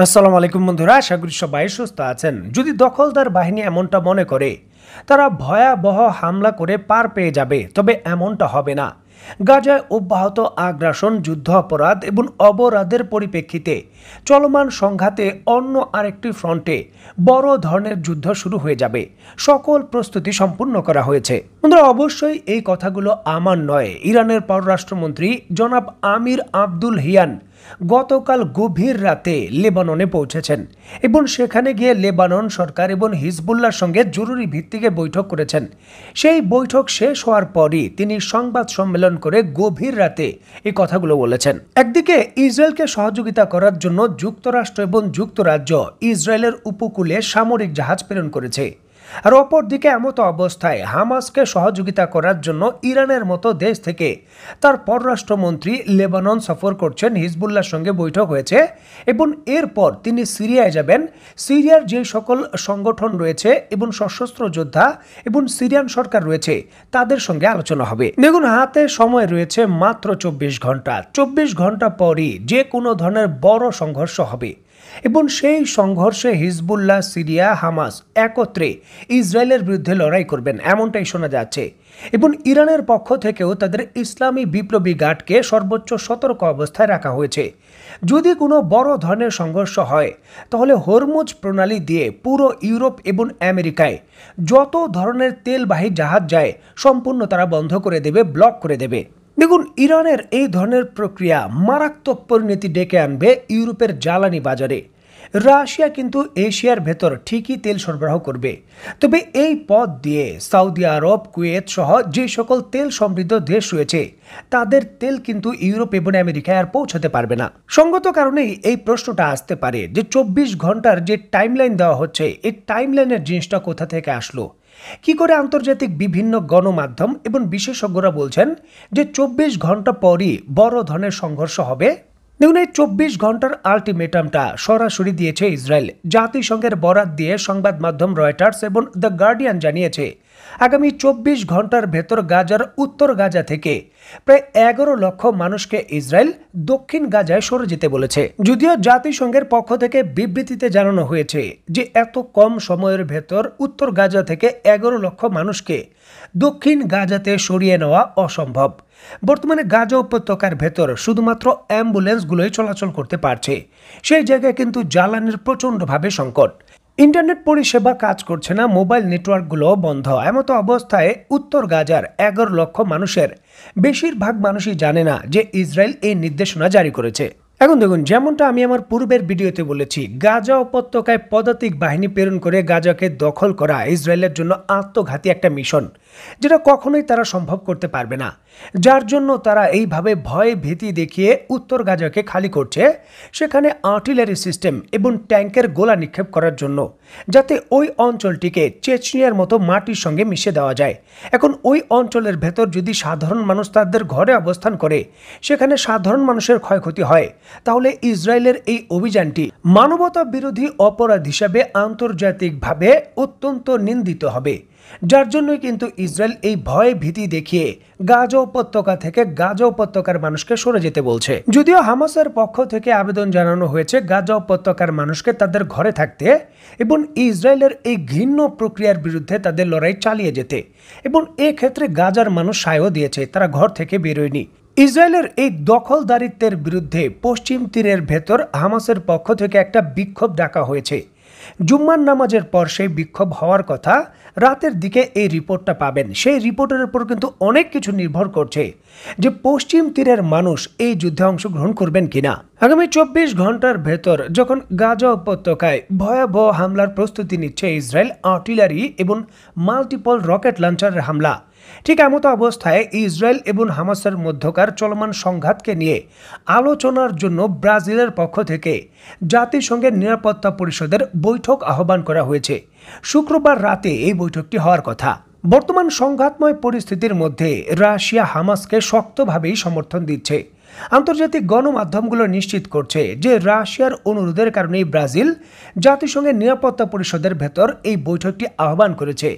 আসসালামু আলাইকুম বন্ধুরা আশা করি সবাই সুস্থ আছেন যদি দখলদার বাহিনী এমনটা মনে করে তারা ভয়াবহ হামলা করে পার পেয়ে যাবে তবে এমনটা হবে না গাজায় অব্যাহত আগ্রাসন যুদ্ধ অপরাধ এবং অপরাধের পরিপ্রেক্ষিতে চলমান সংঘাতে অন্য আরেকটি ফ্রন্টে বড় ধরনের যুদ্ধ শুরু হয়ে যাবে সকল প্রস্তুতি সম্পূর্ণ করা হয়েছে বন্ধুরা অবশ্যই এই কথাগুলো আমার নয় ইরানের পররাষ্ট্রমন্ত্রী জনাব আমির আব্দুল হিয়ান গতকাল গভীর রাতে লেবাননে পৌঁছেছেন এবং সেখানে গিয়ে লেবানন সরকার এবং হিজবুল্লার সঙ্গে জরুরি ভিত্তিকে বৈঠক করেছেন সেই বৈঠক শেষ হওয়ার পরই তিনি সংবাদ সম্মেলন করে গভীর রাতে এই কথাগুলো বলেছেন একদিকে ইসরায়েলকে সহযোগিতা করার জন্য যুক্তরাষ্ট্র এবং যুক্তরাজ্য ইসরায়েলের উপকূলে সামরিক জাহাজ প্রেরণ করেছে আর অপরদিকে এমতো অবস্থায় হামাসকে সহযোগিতা করার জন্য ইরানের মতো দেশ থেকে তার পররাষ্ট্রমন্ত্রী লেবানন সফর করছেন হিজবুল্লার সঙ্গে বৈঠক হয়েছে এবং এরপর তিনি সিরিয়ায় যাবেন সিরিয়ার যে সকল সংগঠন রয়েছে এবং সশস্ত্র যোদ্ধা এবং সিরিয়ান সরকার রয়েছে তাদের সঙ্গে আলোচনা হবে দেখুন হাতে সময় রয়েছে মাত্র চব্বিশ ঘন্টা চব্বিশ ঘন্টা পরই যে কোনো ধরনের বড় সংঘর্ষ হবে এবং সেই সংঘর্ষে হিজবুল্লাহ সিরিয়া হামাস একত্রে ইসরায়েলের বিরুদ্ধে লড়াই করবেন এমনটাই শোনা যাচ্ছে এবং ইরানের পক্ষ থেকেও তাদের ইসলামী বিপ্লবী গার্ডকে সর্বোচ্চ সতর্ক অবস্থায় রাখা হয়েছে যদি কোনো বড় ধরনের সংঘর্ষ হয় তাহলে হরমুজ প্রণালী দিয়ে পুরো ইউরোপ এবং আমেরিকায় যত ধরনের তেলবাহী জাহাজ যায় সম্পূর্ণ তারা বন্ধ করে দেবে ব্লক করে দেবে দেখুন ইরানের এই ধরনের প্রক্রিয়া মারাত্মক পরিণতি ডেকে আনবে ইউরোপের জ্বালানি বাজারে রাশিয়া কিন্তু এশিয়ার ভেতর ঠিকই তেল সরবরাহ করবে তবে এই পথ দিয়ে সৌদি আরব কুয়েত সহ যে সকল তেল সমৃদ্ধ দেশ রয়েছে তাদের তেল কিন্তু ইউরোপ এবং আমেরিকায় আর পৌঁছাতে পারবে না সঙ্গত কারণেই এই প্রশ্নটা আসতে পারে যে চব্বিশ ঘন্টার যে টাইমলাইন দেওয়া হচ্ছে এই টাইমলাইনের জিনিসটা কোথা থেকে আসলো কি করে আন্তর্জাতিক বিভিন্ন গণমাধ্যম এবং বিশেষজ্ঞরা বলছেন যে চব্বিশ ঘন্টা পরই বড় ধরনের সংঘর্ষ হবে দেখুন চব্বিশ ঘন্টার আলটিমেটামটা সরাসরি দিয়েছে ইসরায়েল জাতিসংঘের বরাত দিয়ে সংবাদ মাধ্যম রয়টার্স এবং দ্য গার্ডিয়ান জানিয়েছে আগামী চব্বিশ ঘন্টার ভেতর গাজার উত্তর গাজা থেকে প্রায় এগারো লক্ষ মানুষকে ইসরায়েল দক্ষিণ গাজায় সরে যেতে বলেছে যদিও জাতিসংঘের পক্ষ থেকে বিবৃতিতে জানানো হয়েছে যে এত কম সময়ের ভেতর উত্তর গাজা থেকে এগারো লক্ষ মানুষকে দক্ষিণ গাজাতে সরিয়ে নেওয়া অসম্ভব বর্তমানে গাজা উপত্যকার ভেতর শুধুমাত্র অ্যাম্বুলেন্সগুলোই চলাচল করতে পারছে সেই জায়গায় কিন্তু জ্বালানির প্রচণ্ডভাবে সংকট ইন্টারনেট পরিষেবা কাজ করছে না মোবাইল নেটওয়ার্কগুলো বন্ধ এমত অবস্থায় উত্তর গাজার এগারো লক্ষ মানুষের বেশিরভাগ মানুষই জানে না যে ইসরায়েল এই নির্দেশনা জারি করেছে এখন দেখুন যেমনটা আমি আমার পূর্বের ভিডিওতে বলেছি গাজা উপত্যকায় পদাতিক বাহিনী প্রেরণ করে গাজাকে দখল করা ইসরায়েলের জন্য আত্মঘাতী একটা মিশন যেটা কখনোই তারা সম্ভব করতে পারবে না যার জন্য তারা এইভাবে ভয়ে ভীতি দেখিয়ে উত্তর গাজাকে খালি করছে সেখানে আর্টিলারি সিস্টেম এবং ট্যাঙ্কের গোলা নিক্ষেপ করার জন্য যাতে ওই অঞ্চলটিকে চেচনিয়ার মতো মাটির সঙ্গে মিশে দেওয়া যায় এখন ওই অঞ্চলের ভেতর যদি সাধারণ মানুষ তাদের ঘরে অবস্থান করে সেখানে সাধারণ মানুষের ক্ষয়ক্ষতি হয় তাহলে ইসরায়েলের এই অভিযানটি মানবতা বিরোধী অপরাধ হিসাবে আন্তর্জাতিকভাবে অত্যন্ত নিন্দিত হবে যার জন্যই কিন্তু ইসরায়েল এই ভয় ভীতি দেখিয়ে গাজা উপত্যকা থেকে গাজা উপত্যকার মানুষকে সরে যেতে বলছে যদিও হামাসের পক্ষ থেকে আবেদন জানানো হয়েছে গাজা উপত্যকার মানুষকে তাদের ঘরে থাকতে এবং ইসরায়েলের এই ঘৃণ্য প্রক্রিয়ার বিরুদ্ধে তাদের লড়াই চালিয়ে যেতে এবং এক্ষেত্রে গাজার মানুষ সায়ও দিয়েছে তারা ঘর থেকে বেরোয়নি ইসরায়েলের এই দখলদারিত্বের বিরুদ্ধে পশ্চিম তীরের ভেতর হামাসের পক্ষ থেকে একটা বিক্ষোভ ডাকা হয়েছে জুম্মার নামাজের পর সেই বিক্ষোভ হওয়ার কথা রাতের দিকে এই রিপোর্টটা পাবেন সেই রিপোর্টের উপর কিন্তু অনেক কিছু নির্ভর করছে যে পশ্চিম তীরের মানুষ এই যুদ্ধে অংশগ্রহণ করবেন কিনা আগামী চব্বিশ ঘন্টার ভেতর যখন গাজা উপত্যকায় ভয়াবহ হামলার প্রস্তুতি নিচ্ছে ইসরায়েল আর্টিলারি এবং মাল্টিপল রকেট লঞ্চারের হামলা ঠিক এমতো অবস্থায় ইসরায়েল এবং হামাসের মধ্যকার চলমান সংঘাতকে নিয়ে আলোচনার জন্য ব্রাজিলের পক্ষ থেকে জাতিসংঘের নিরাপত্তা পরিষদের বৈঠক আহ্বান করা হয়েছে শুক্রবার রাতে এই বৈঠকটি হওয়ার কথা বর্তমান সংঘাতময় পরিস্থিতির মধ্যে রাশিয়া হামাসকে শক্তভাবেই সমর্থন দিচ্ছে আন্তর্জাতিক গণমাধ্যমগুলো নিশ্চিত করছে যে রাশিয়ার অনুরোধের কারণেই ব্রাজিল জাতিসংঘের নিরাপত্তা পরিষদের ভেতর এই বৈঠকটি আহ্বান করেছে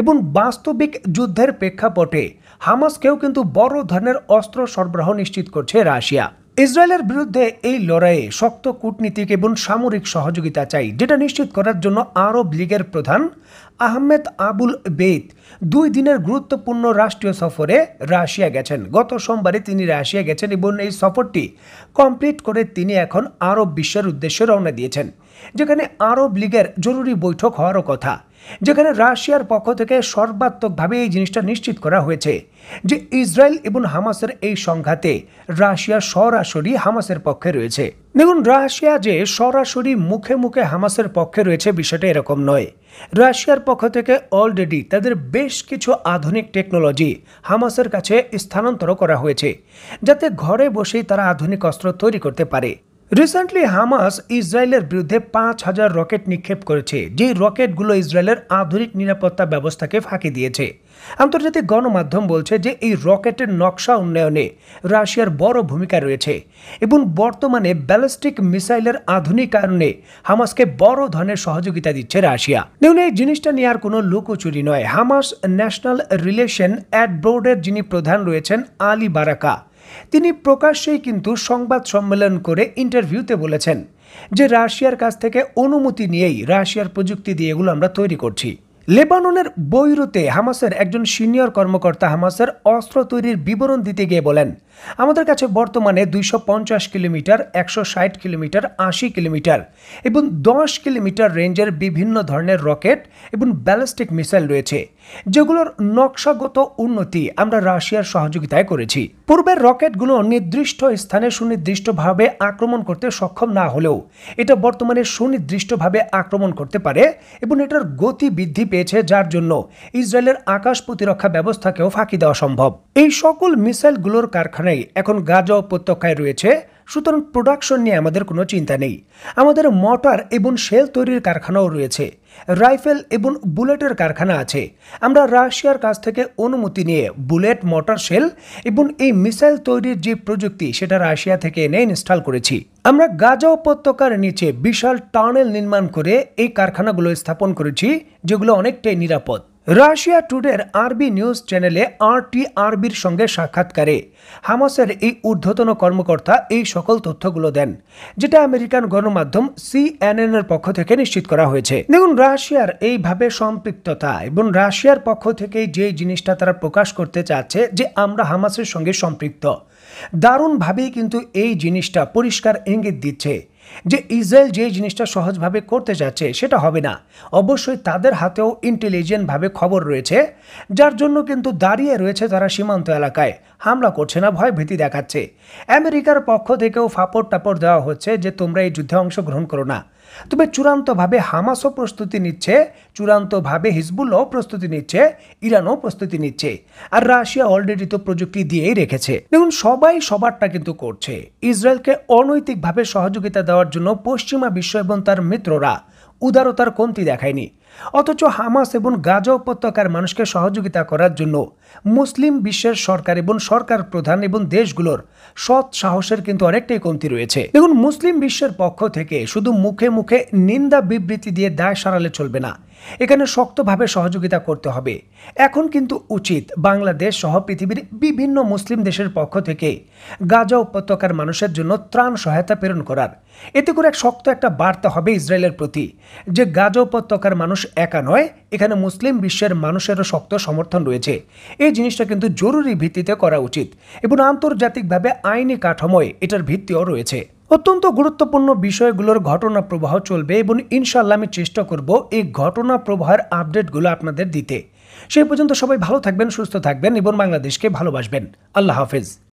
এবং বাস্তবিক যুদ্ধের প্রেক্ষাপটে হামাসকেও কিন্তু বড় ধরনের অস্ত্র সরবরাহ নিশ্চিত করছে রাশিয়া ইসরায়েলের বিরুদ্ধে এই লড়াইয়ে শক্ত কূটনীতিক এবং সামরিক সহযোগিতা চাই যেটা নিশ্চিত করার জন্য আরব লীগের প্রধান আহমেদ আবুল বেদ দুই দিনের গুরুত্বপূর্ণ রাষ্ট্রীয় সফরে রাশিয়া গেছেন গত সোমবারে তিনি রাশিয়া গেছেন এবং এই সফরটি কমপ্লিট করে তিনি এখন আরব বিশ্বের উদ্দেশ্যে রওনা দিয়েছেন যেখানে আরব লীগের জরুরি বৈঠক হওয়ারও কথা যেখানে রাশিয়ার পক্ষ থেকে সর্বাত্মকভাবে এই জিনিসটা নিশ্চিত করা হয়েছে যে ইসরায়েল এবং হামাসের এই সংঘাতে রাশিয়া সরাসরি হামাসের পক্ষে রয়েছে দেখুন রাশিয়া যে সরাসরি মুখে মুখে হামাসের পক্ষে রয়েছে বিষয়টা এরকম নয় রাশিয়ার পক্ষ থেকে অলরেডি তাদের বেশ কিছু আধুনিক টেকনোলজি হামাসের কাছে স্থানান্তর করা হয়েছে যাতে ঘরে বসেই তারা আধুনিক অস্ত্র তৈরি করতে পারে রিসেন্টলি হামাস ইসরায়েলের বিরুদ্ধে পাঁচ হাজার রকেট নিক্ষেপ করেছে যে রকেটগুলো ইসরায়েলের আধুনিক নিরাপত্তা ব্যবস্থাকে ফাঁকি দিয়েছে আন্তর্জাতিক গণমাধ্যম বলছে যে এই রকেটের নকশা উন্নয়নে রাশিয়ার বড় ভূমিকা রয়েছে এবং বর্তমানে ব্যালিস্টিক মিসাইলের আধুনিকায়নে হামাসকে বড় ধরনের সহযোগিতা দিচ্ছে রাশিয়া নিউনে এই জিনিসটা নিয়ে আর কোনো লুকোচুরি নয় হামাস ন্যাশনাল রিলেশন অ্যাড বোর্ডের যিনি প্রধান রয়েছেন আলী বারাকা তিনি প্রকাশ্যেই কিন্তু সংবাদ সম্মেলন করে ইন্টারভিউতে বলেছেন যে রাশিয়ার কাছ থেকে অনুমতি নিয়েই রাশিয়ার প্রযুক্তি দিয়ে এগুলো আমরা তৈরি করছি লেবাননের বৈরুতে হামাসের একজন সিনিয়র কর্মকর্তা হামাসের অস্ত্র তৈরির বিবরণ দিতে গিয়ে বলেন আমাদের কাছে বর্তমানে দুইশো পঞ্চাশ কিলোমিটার একশো ষাট কিলোমিটার আশি কিলোমিটার এবং দশ কিলোমিটার রেঞ্জের বিভিন্ন ধরনের রকেট এবং ব্যালিস্টিক মিসাইল রয়েছে যেগুলোর নকশাগত উন্নতি আমরা রাশিয়ার সহযোগিতায় করেছি পূর্বের রকেটগুলো নির্দিষ্ট স্থানে সুনির্দিষ্টভাবে আক্রমণ করতে সক্ষম না হলেও এটা বর্তমানে সুনির্দিষ্টভাবে আক্রমণ করতে পারে এবং এটার গতি বৃদ্ধি পেয়েছে যার জন্য ইসরায়েলের আকাশ প্রতিরক্ষা ব্যবস্থাকেও ফাঁকি দেওয়া সম্ভব এই সকল মিসাইলগুলোর কারখানাই এখন গাজা উপত্যকায় রয়েছে সুতরাং প্রোডাকশন নিয়ে আমাদের কোনো চিন্তা নেই আমাদের মটার এবং শেল তৈরির কারখানাও রয়েছে রাইফেল এবং বুলেটের কারখানা আছে আমরা রাশিয়ার কাছ থেকে অনুমতি নিয়ে বুলেট মোটর শেল এবং এই মিসাইল তৈরির যে প্রযুক্তি সেটা রাশিয়া থেকে এনে ইনস্টল করেছি আমরা গাজা উপত্যকার নিচে বিশাল টানেল নির্মাণ করে এই কারখানাগুলো স্থাপন করেছি যেগুলো অনেকটাই নিরাপদ রাশিয়া টুডের আরবি নিউজ চ্যানেলে আরটি আরবির সঙ্গে সাক্ষাৎকারে হামাসের এই ঊর্ধ্বতন কর্মকর্তা এই সকল তথ্যগুলো দেন যেটা আমেরিকান গণমাধ্যম সিএনএন এর পক্ষ থেকে নিশ্চিত করা হয়েছে দেখুন রাশিয়ার এইভাবে সম্পৃক্ততা এবং রাশিয়ার পক্ষ থেকে যে জিনিসটা তারা প্রকাশ করতে চাচ্ছে যে আমরা হামাসের সঙ্গে সম্পৃক্ত দারুণভাবেই কিন্তু এই জিনিসটা পরিষ্কার ইঙ্গিত দিচ্ছে যে ইসরায়েল যে জিনিসটা সহজভাবে করতে যাচ্ছে সেটা হবে না অবশ্যই তাদের হাতেও ইন্টেলিজেন্টভাবে খবর রয়েছে যার জন্য কিন্তু দাঁড়িয়ে রয়েছে তারা সীমান্ত এলাকায় হামলা করছে না ভয় ভীতি দেখাচ্ছে আমেরিকার পক্ষ থেকেও ফাপড় টাপড় দেওয়া হচ্ছে যে তোমরা এই যুদ্ধে অংশগ্রহণ করো না তবে চূড়ান্তভাবে হামাসও প্রস্তুতি নিচ্ছে চূড়ান্তভাবে হিজবুল্লাহ প্রস্তুতি নিচ্ছে ইরানও প্রস্তুতি নিচ্ছে আর রাশিয়া অলরেডি তো প্রযুক্তি দিয়েই রেখেছে দেখুন সবাই সবারটা কিন্তু করছে ইসরায়েলকে অনৈতিকভাবে সহযোগিতা দেওয়ার জন্য পশ্চিমা বিশ্ব এবং তার মিত্ররা উদারতার কমতি দেখায়নি অথচ হামাস এবং গাজা উপত্যকার মানুষকে সহযোগিতা করার জন্য মুসলিম বিশ্বের সরকার এবং সরকার প্রধান এবং দেশগুলোর সৎ সাহসের কিন্তু অনেকটাই কমতি রয়েছে দেখুন মুসলিম বিশ্বের পক্ষ থেকে শুধু মুখে মুখে নিন্দা বিবৃতি দিয়ে দায় সারালে চলবে না এখানে শক্তভাবে সহযোগিতা করতে হবে এখন কিন্তু উচিত বাংলাদেশ সহ পৃথিবীর বিভিন্ন মুসলিম দেশের পক্ষ থেকে গাজা উপত্যকার মানুষের জন্য ত্রাণ সহায়তা প্রেরণ করার এতে করে এক শক্ত একটা বার্তা হবে ইসরায়েলের প্রতি যে গাজা উপত্যকার মানুষ একা নয় এখানে মুসলিম বিশ্বের মানুষেরও শক্ত সমর্থন রয়েছে এই জিনিসটা কিন্তু জরুরি ভিত্তিতে করা উচিত এবং আন্তর্জাতিকভাবে আইনি কাঠামোয় এটার ভিত্তিও রয়েছে অত্যন্ত গুরুত্বপূর্ণ বিষয়গুলোর ঘটনা প্রবাহ চলবে এবং ইনশাল্লাহ আমি চেষ্টা করব এই ঘটনা প্রবাহের আপডেটগুলো আপনাদের দিতে সেই পর্যন্ত সবাই ভালো থাকবেন সুস্থ থাকবেন এবং বাংলাদেশকে ভালোবাসবেন আল্লাহ হাফেজ